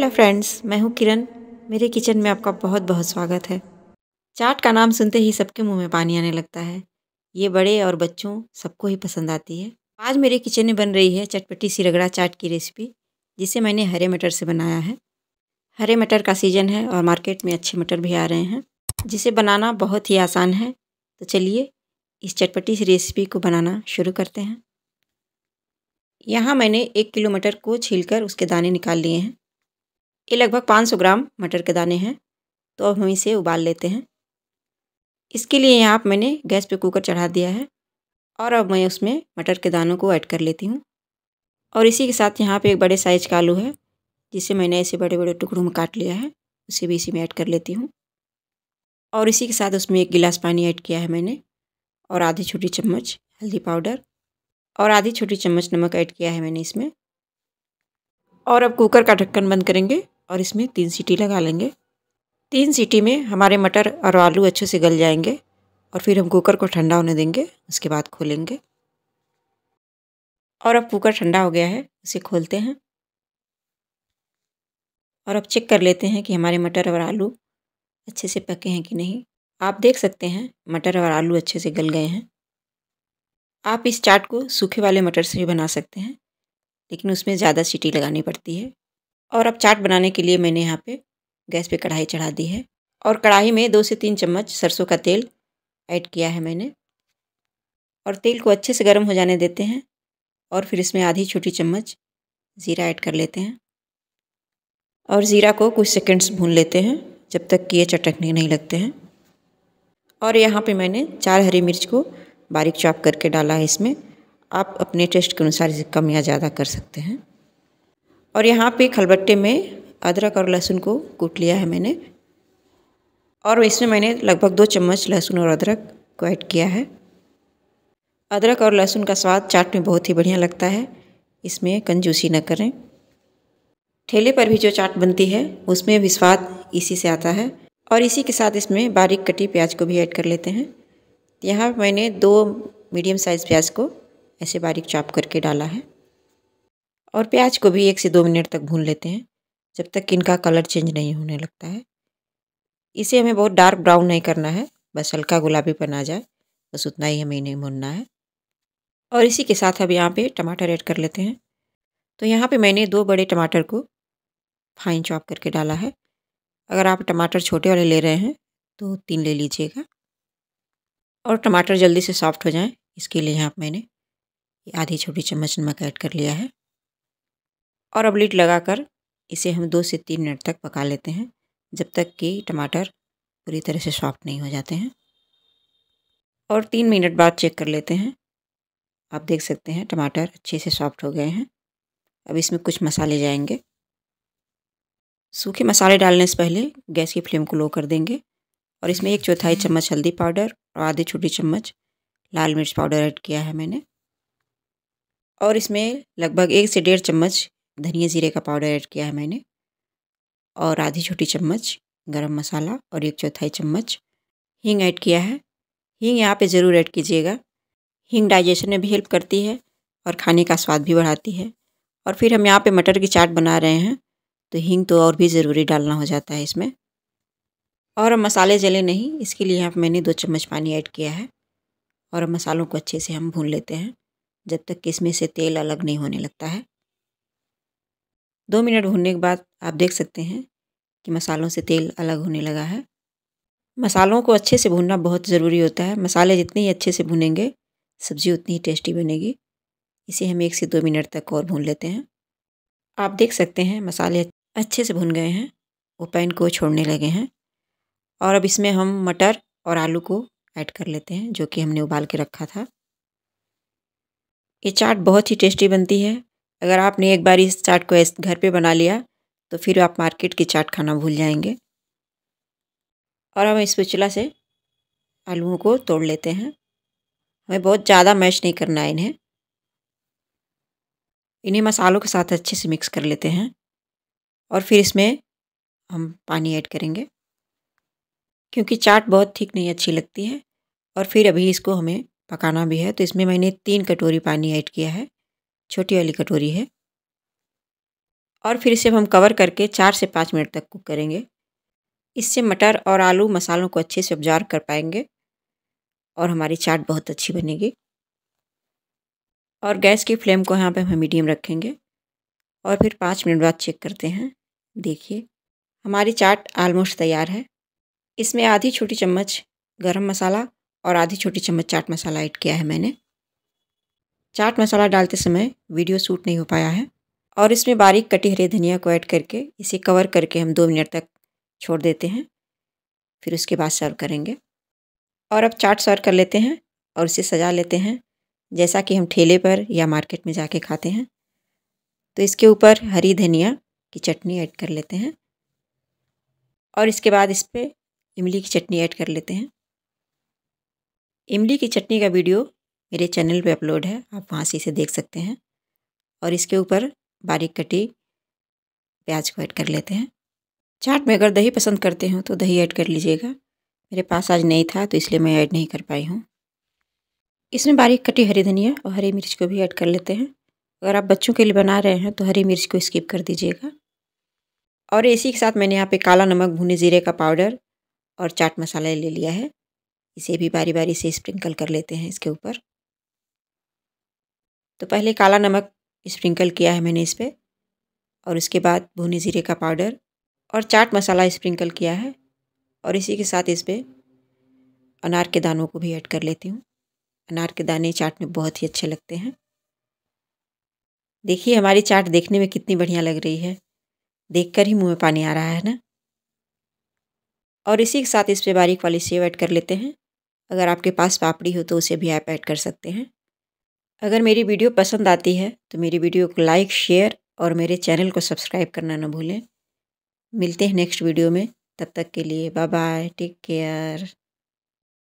hello friends मैं हूँ किरण मेरे किचन में आपका बहुत बहुत स्वागत है चाट का नाम सुनते ही सबके मुंह में पानी आने लगता है ये बड़े और बच्चों सबको ही पसंद आती है आज मेरे किचन में बन रही है चटपटी सी रगड़ा चाट की रेसिपी जिसे मैंने हरे मटर से बनाया है हरे मटर का सीज़न है और मार्केट में अच्छे मटर भी आ रहे हैं जिसे बनाना बहुत ही आसान है तो चलिए इस चटपटी सी रेसिपी को बनाना शुरू करते हैं यहाँ मैंने एक किलो मटर को छीलकर उसके दाने निकाल लिए हैं ये लगभग 500 ग्राम मटर के दाने हैं तो अब हम इसे उबाल लेते हैं इसके लिए यहाँ आप मैंने गैस पे कुकर चढ़ा दिया है और अब मैं उसमें मटर के दानों को ऐड कर लेती हूँ और इसी के साथ यहाँ पे एक बड़े साइज का आलू है जिसे मैंने ऐसे बड़े बड़े टुकड़ों में काट लिया है उसे भी इसी में ऐड कर लेती हूँ और इसी के साथ उसमें एक गिलास पानी ऐड किया है मैंने और आधी छोटी चम्मच हल्दी पाउडर और आधी छोटी चम्मच नमक ऐड किया है मैंने इसमें और अब कुकर का ढक्कन बंद करेंगे और इसमें तीन सीटी लगा लेंगे तीन सीटी में हमारे मटर और आलू अच्छे से गल जाएंगे और फिर हम कुकर को ठंडा होने देंगे उसके बाद खोलेंगे और अब कुकर ठंडा हो गया है उसे खोलते हैं और अब चेक कर लेते हैं कि हमारे मटर और आलू अच्छे से पके हैं कि नहीं आप देख सकते हैं मटर और आलू अच्छे से गल गए हैं आप इस चाट को सूखे वाले मटर से भी बना सकते हैं लेकिन उसमें ज़्यादा सीटी लगानी पड़ती है और अब चाट बनाने के लिए मैंने यहाँ पे गैस पे कढ़ाई चढ़ा दी है और कढ़ाई में दो से तीन चम्मच सरसों का तेल ऐड किया है मैंने और तेल को अच्छे से गर्म हो जाने देते हैं और फिर इसमें आधी छोटी चम्मच ज़ीरा ऐड कर लेते हैं और ज़ीरा को कुछ सेकंड्स भून लेते हैं जब तक कि ये चटकने नहीं लगते हैं और यहाँ पे मैंने चार हरी मिर्च को बारीक चॉप करके डाला है इसमें आप अपने टेस्ट के अनुसार इसे कम या ज़्यादा कर सकते हैं और यहाँ पे खलबट्टे में अदरक और लहसुन को कूट लिया है मैंने और इसमें मैंने लगभग दो चम्मच लहसुन और अदरक को ऐड किया है अदरक और लहसुन का स्वाद चाट में बहुत ही बढ़िया लगता है इसमें कंजूसी न करें ठेले पर भी जो चाट बनती है उसमें भी स्वाद इसी से आता है और इसी के साथ इसमें बारीक कटी प्याज को भी ऐड कर लेते हैं यहाँ मैंने दो मीडियम साइज़ प्याज को ऐसे बारीक चॉप करके डाला है और प्याज को भी एक से दो मिनट तक भून लेते हैं जब तक कि इनका कलर चेंज नहीं होने लगता है इसे हमें बहुत डार्क ब्राउन नहीं करना है बस हल्का गुलाबीपन आ जाए बस उतना ही हमें इन्हें भूनना है और इसी के साथ अब यहाँ पे टमाटर ऐड कर लेते हैं तो यहाँ पे मैंने दो बड़े टमाटर को फाइन चॉप करके डाला है अगर आप टमाटर छोटे वाले ले रहे हैं तो तीन ले लीजिएगा और टमाटर जल्दी से सॉफ्ट हो जाए इसके लिए यहाँ मैंने आधी छोटी चम्मच नमक ऐड कर लिया है और अब लीड लगाकर इसे हम दो से तीन मिनट तक पका लेते हैं जब तक कि टमाटर पूरी तरह से सॉफ्ट नहीं हो जाते हैं और तीन मिनट बाद चेक कर लेते हैं आप देख सकते हैं टमाटर अच्छे से सॉफ्ट हो गए हैं अब इसमें कुछ मसाले जाएंगे सूखे मसाले डालने से पहले गैस की फ्लेम को लो कर देंगे और इसमें एक चौथाई चम्मच हल्दी पाउडर और आधी छोटी चम्मच लाल मिर्च पाउडर ऐड किया है मैंने और इसमें लगभग एक से डेढ़ चम्मच धनिया ज़ीरे का पाउडर ऐड किया है मैंने और आधी छोटी चम्मच गरम मसाला और एक चौथाई चम्मच हींग ऐड किया है हींग यहाँ पे ज़रूर ऐड कीजिएगा हींग डाइजेशन में भी हेल्प करती है और खाने का स्वाद भी बढ़ाती है और फिर हम यहाँ पे मटर की चाट बना रहे हैं तो हींग तो और भी ज़रूरी डालना हो जाता है इसमें और अब मसाले जले नहीं इसके लिए यहाँ मैंने दो चम्मच पानी ऐड किया है और मसालों को अच्छे से हम भून लेते हैं जब तक कि इसमें से तेल अलग नहीं होने लगता है दो मिनट भूनने के बाद आप देख सकते हैं कि मसालों से तेल अलग होने लगा है मसालों को अच्छे से भूनना बहुत ज़रूरी होता है मसाले जितने ही अच्छे से भूनेंगे सब्ज़ी उतनी ही टेस्टी बनेगी इसे हम एक से दो मिनट तक और भून लेते हैं आप देख सकते हैं मसाले अच्छे से भुन गए हैं वो पैन को छोड़ने लगे हैं और अब इसमें हम मटर और आलू को ऐड कर लेते हैं जो कि हमने उबाल के रखा था ये चाट बहुत ही टेस्टी बनती है अगर आपने एक बार इस चाट को घर पे बना लिया तो फिर आप मार्केट की चाट खाना भूल जाएंगे और हम इस पिछला से आलूओं को तोड़ लेते हैं हमें बहुत ज़्यादा मैश नहीं करना है इन्हें इन्हें मसालों के साथ अच्छे से मिक्स कर लेते हैं और फिर इसमें हम पानी ऐड करेंगे क्योंकि चाट बहुत ठीक नहीं अच्छी लगती है और फिर अभी इसको हमें पकाना भी है तो इसमें मैंने तीन कटोरी पानी ऐड किया है छोटी वाली कटोरी है और फिर इसे हम कवर करके चार से पाँच मिनट तक कुक करेंगे इससे मटर और आलू मसालों को अच्छे से ऑब्जॉर्व कर पाएंगे और हमारी चाट बहुत अच्छी बनेगी और गैस की फ्लेम को यहाँ पे हम मीडियम रखेंगे और फिर पाँच मिनट बाद चेक करते हैं देखिए हमारी चाट आलमोस्ट तैयार है इसमें आधी छोटी चम्मच गरम मसाला और आधी छोटी चम्मच चाट मसाला ऐड किया है मैंने चाट मसाला डालते समय वीडियो शूट नहीं हो पाया है और इसमें बारीक कटी हरी धनिया को ऐड करके इसे कवर करके हम दो मिनट तक छोड़ देते हैं फिर उसके बाद सर्व करेंगे और अब चाट सर्व कर लेते हैं और इसे सजा लेते हैं जैसा कि हम ठेले पर या मार्केट में जाके खाते हैं तो इसके ऊपर हरी धनिया की चटनी ऐड कर लेते हैं और इसके बाद इस पर इमली की चटनी ऐड कर लेते हैं इमली की चटनी का वीडियो मेरे चैनल पे अपलोड है आप वहाँ से इसे देख सकते हैं और इसके ऊपर बारीक कटी प्याज को ऐड कर लेते हैं चाट में अगर दही पसंद करते हो तो दही ऐड कर लीजिएगा मेरे पास आज नहीं था तो इसलिए मैं ऐड नहीं कर पाई हूँ इसमें बारीक कटी हरी धनिया और हरी मिर्च को भी ऐड कर लेते हैं अगर आप बच्चों के लिए बना रहे हैं तो हरी मिर्च को स्किप कर दीजिएगा और इसी के साथ मैंने यहाँ पे काला नमक भुने जीरे का पाउडर और चाट मसाला ले लिया है इसे भी बारी बारी से स्प्रिंकल कर लेते हैं इसके ऊपर तो पहले काला नमक स्प्रिंकल किया है मैंने इस पर और उसके बाद भुने ज़ीरे का पाउडर और चाट मसाला स्प्रिंकल किया है और इसी के साथ इस पर अनार के दानों को भी ऐड कर लेती हूँ अनार के दाने चाट में बहुत ही अच्छे लगते हैं देखिए हमारी चाट देखने में कितनी बढ़िया लग रही है देखकर ही मुंह में पानी आ रहा है ना और इसी के साथ इस पर बारीक वाली सेव ऐड कर लेते हैं अगर आपके पास पापड़ी हो तो उसे भी आप ऐड कर सकते हैं अगर मेरी वीडियो पसंद आती है तो मेरी वीडियो को लाइक शेयर और मेरे चैनल को सब्सक्राइब करना ना भूलें मिलते हैं नेक्स्ट वीडियो में तब तक के लिए बाय बाय टेक केयर